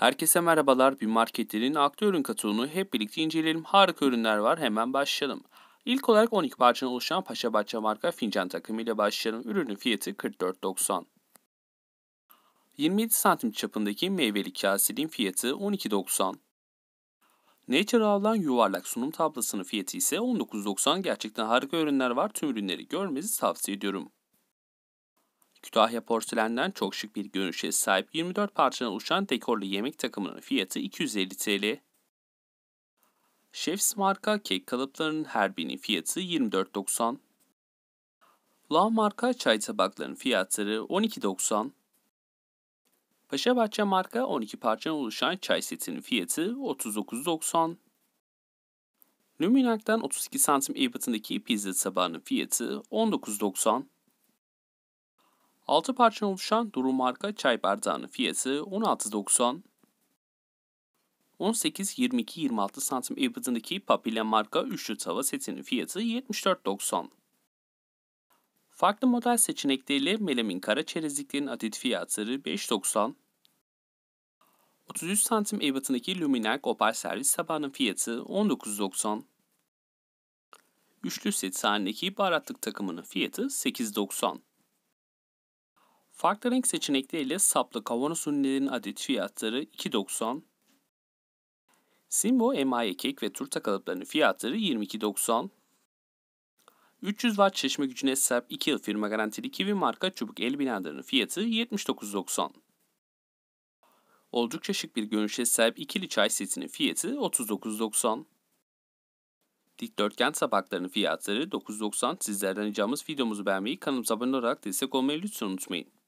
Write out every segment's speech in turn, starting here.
Herkese merhabalar. Bir marketlerin ürün katılımını hep birlikte inceleyelim. Harika ürünler var. Hemen başlayalım. İlk olarak 12 parçadan oluşan Paşa Bahçe marka fincan takımıyla başlayalım. Ürünün fiyatı 44.90. 27 santim çapındaki meyveli kaselin fiyatı 12.90. Nature alınan yuvarlak sunum tablasının fiyatı ise 19.90. Gerçekten harika ürünler var. Tüm ürünleri görmenizi tavsiye ediyorum. Kütahya porselenden çok şık bir görünüşe sahip 24 parçadan oluşan dekorlu yemek takımının fiyatı 250 TL. Chef's marka kek kalıplarının her birinin fiyatı 24.90. La marka çay tabaklarının fiyatları 12.90. Paşa bahçe marka 12 parçadan oluşan çay setinin fiyatı 39.90. Luminac'tan 32 santim ebatındaki pizza tabağının fiyatı 19.90. 6 parça oluşan Duru marka çay bardağının fiyatı 16.90. 18-22-26 santim ebatındaki Papilya marka üçlü tava setinin fiyatı 74.90. Farklı model seçenekleriyle melamin kara çerezliklerin adet fiyatları 5.90. 33 santim ebatındaki Luminak Opal servis tabağının fiyatı 19.90. Üçlü set halindeki baharatlık takımının fiyatı 8.90. Farklı renk seçenekleriyle saplı kavanoz ürünlerinin adet fiyatları 2.90. Simbo emaye kek ve turta kalıplarının fiyatları 22.90. 300 watt çeşme gücüne sahip 2 yıl firma garantili kivi marka çubuk el binalarının fiyatı 79.90. Oldukça şık bir görünüşe sahip ikili çay setinin fiyatı 39.90. Dikdörtgen tabaklarının fiyatları 9.90. Sizlerden ricamız videomuzu beğenmeyi, kanalımıza abone olarak destek olmayı lütfen unutmayın.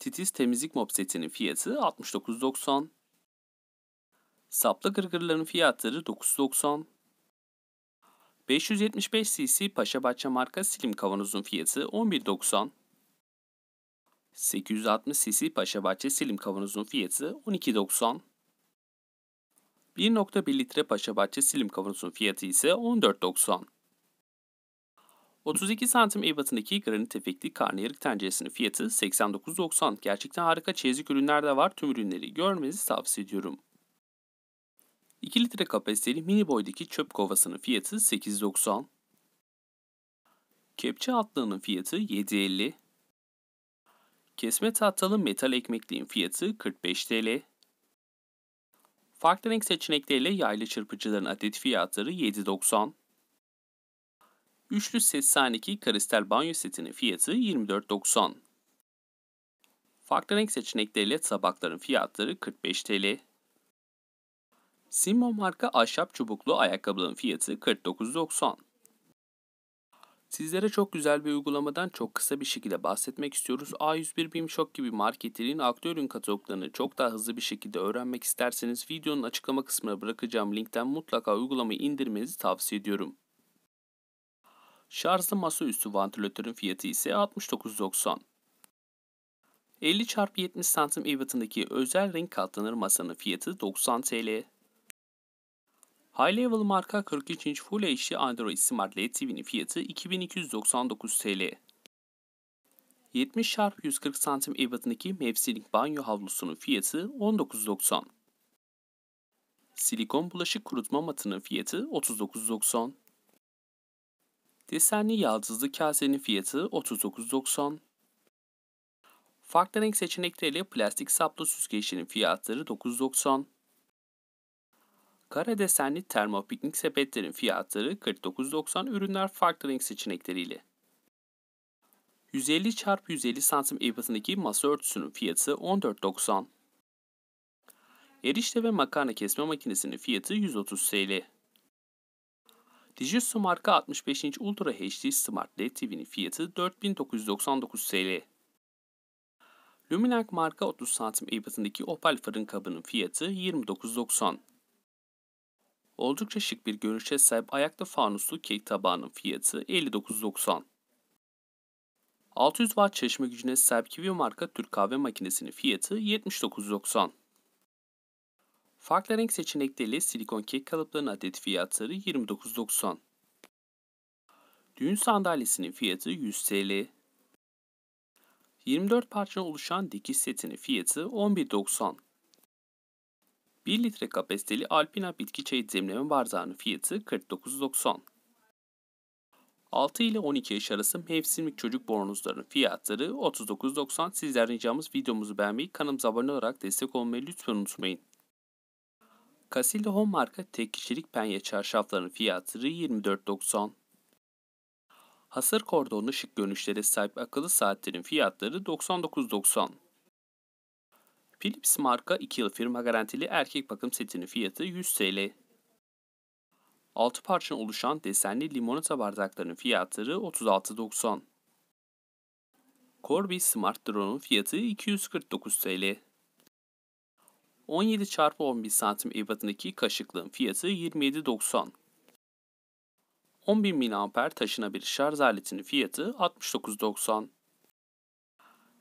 Titiz temizlik mop fiyatı 69.90. Saplı gırgırların fiyatları 9.90. 575 cc Paşa bahçe marka silim kavanozun fiyatı 11.90. 860 cc Paşa bahçe silim kavanozun fiyatı 12.90. 1.1 litre Paşa bahçe silim kavanozun fiyatı ise 14.90. 32 santim ebatındaki granit efekti karnıyarık tenceresinin fiyatı 89.90. Gerçekten harika çeyizik ürünler de var. Tüm ürünleri görmenizi tavsiye ediyorum. 2 litre kapasiteli mini boydaki çöp kovasının fiyatı 8.90. Kepçe atlığının fiyatı 7.50. Kesme tahtalı metal ekmekliğin fiyatı 45 TL. Farklı renk seçenekleriyle yaylı çırpıcıların adet fiyatları 7.90. Üçlü set sahnedeki kristal banyo setinin fiyatı 24.90. Farklı renk seçenekleriyle tabakların fiyatları 45 TL. Simo marka ahşap çubuklu ayakkabının fiyatı 49.90. Sizlere çok güzel bir uygulamadan çok kısa bir şekilde bahsetmek istiyoruz. A101 Bimşok gibi marketlerin aktüel ürün kataloglarını çok daha hızlı bir şekilde öğrenmek isterseniz videonun açıklama kısmına bırakacağım linkten mutlaka uygulamayı indirmenizi tavsiye ediyorum. Şarjlı masaüstü vantilatörün fiyatı ise 69.90. 50 x 70 santim ebatındaki özel renk katlanır masanın fiyatı 90 TL. High Level marka 43 inç Full HD Android Smart LED TV'nin fiyatı 2299 TL. 70 x 140 santim ebatındaki mevsilik banyo havlusunun fiyatı 19.90. Silikon bulaşık kurutma matının fiyatı 39.90. Desenli yaldızlı kasenin fiyatı 39.90. Farklı renk seçenekleriyle plastik saplı süzgeçlerin fiyatları 9.90. Kara desenli termopiknik sepetlerin fiyatları 49.90 ürünler farklı renk seçenekleriyle. 150 x 150 santim ebatındaki masa örtüsünün fiyatı 14.90. Erişte ve makarna kesme makinesinin fiyatı 130 TL. Dijitsu marka 65 inç Ultra HD Smart LED TV'nin fiyatı 4999 TL. Luminac marka 30 santim ebatındaki opal fırın kabının fiyatı 29.90. Oldukça şık bir görünüşe sahip ayaklı fanuslu kek tabağının fiyatı 59.90. 600 watt çeşme gücüne sahip Kivi marka Türk kahve makinesinin fiyatı 79.90. Farklı renk seçenekleriyle silikon kek kalıplarının adet fiyatları 29.90. Düğün sandalyesinin fiyatı 100 TL. 24 parçadan oluşan dikiş setinin fiyatı 11.90. 1 litre kapasiteli Alpina bitki çayı demleme bardağının fiyatı 49.90. 6 ile 12 yaş arası mevsimlik çocuk bornozlarının fiyatları 39.90. Sizler ricamız videomuzu beğenmeyi, kanalımıza abone olarak destek olmayı lütfen unutmayın. Casilla Home marka tek kişilik penye çarşaflarının fiyatı 24.90. Hasır kordonlu şık görünüşlere sahip akıllı saatlerin fiyatları 99.90. Philips marka 2 yıl firma garantili erkek bakım setinin fiyatı 100 TL. 6 parçadan oluşan desenli limonata bardaklarının fiyatları 36.90. Corby Smart Drone'un fiyatı 249 TL. 17 çarpı 11 santim ebatındaki kaşıklığın fiyatı 27.90. 10.000 mAh taşınabilir şarj aletinin fiyatı 69.90.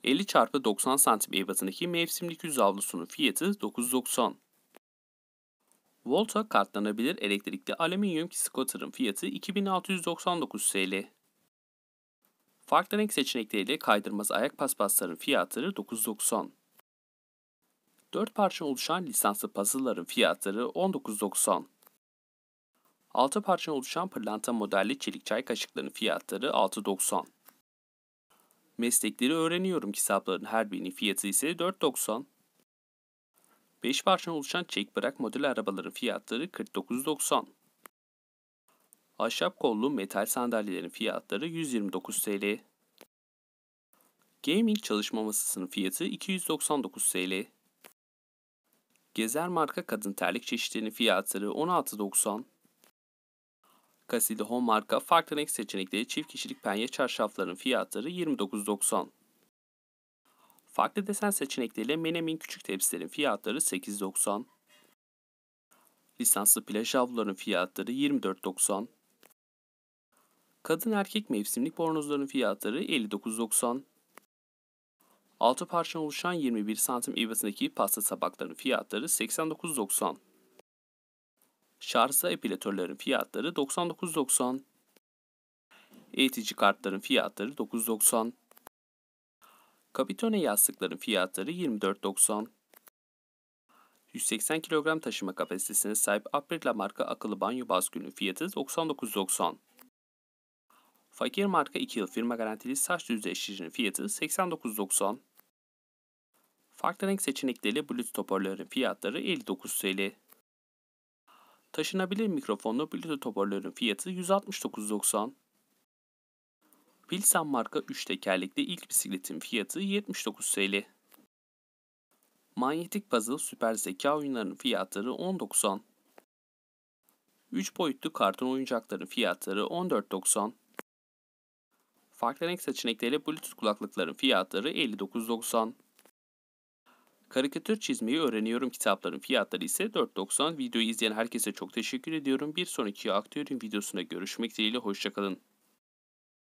50 çarpı 90 santim ebatındaki mevsimlik yüz avlusunun fiyatı 9.90. Volta katlanabilir elektrikli alüminyum skuterın fiyatı 2699 TL. Farklı renk seçenekleriyle kaydırmaz ayak paspasların fiyatları 9.90. 4 parça oluşan lisanslı puzzle'ların fiyatları 19.90. 6 parça oluşan pırlanta modelli çelik çay kaşıklarının fiyatları 6.90. Meslekleri öğreniyorum kitapların her birinin fiyatı ise 4.90. 5 parça oluşan çek bırak model arabaların fiyatları 49.90. Ahşap kollu metal sandalyelerin fiyatları 129 TL. Gaming çalışma masasının fiyatı 299 TL. Gezer marka kadın terlik çeşitlerinin fiyatları 16.90. Casile Home marka farklı renk seçenekleri çift kişilik penye çarşafların fiyatları 29.90. Farklı desen seçenekleriyle Menemin küçük tepsilerin fiyatları 8.90. Lisanslı plaj havluların fiyatları 24.90. Kadın erkek mevsimlik bornozların fiyatları 59.90. 6 parçadan oluşan 21 santim ivmesindeki pasta tabaklarının fiyatları 89.90. Şarjlı epilatörlerin fiyatları 99.90. Eğitici kartların fiyatları 9.90. Kapitone yastıkların fiyatları 24.90. 180 kilogram taşıma kapasitesine sahip Aprilia marka akıllı banyo baskülünün fiyatı 99.90. Fakir marka 2 yıl firma garantili saç düzleştiricinin fiyatı 89.90. Farklı renk seçenekleri Bluetooth hoparlörlerin fiyatları 59 TL. Taşınabilir mikrofonlu Bluetooth hoparlörün fiyatı 169.90. Wilson marka 3 tekerlekli ilk bisikletin fiyatı 79 TL. Manyetik puzzle süper zeka oyunlarının fiyatları 10.90. 3 boyutlu karton oyuncakların fiyatları 14.90. Farklı renk seçenekleri Bluetooth kulaklıkların fiyatları 59.90. Karikatür çizmeyi öğreniyorum kitapların fiyatları ise 4.90. Videoyu izleyen herkese çok teşekkür ediyorum. Bir sonraki aktörün videosuna görüşmek dileğiyle hoşçakalın.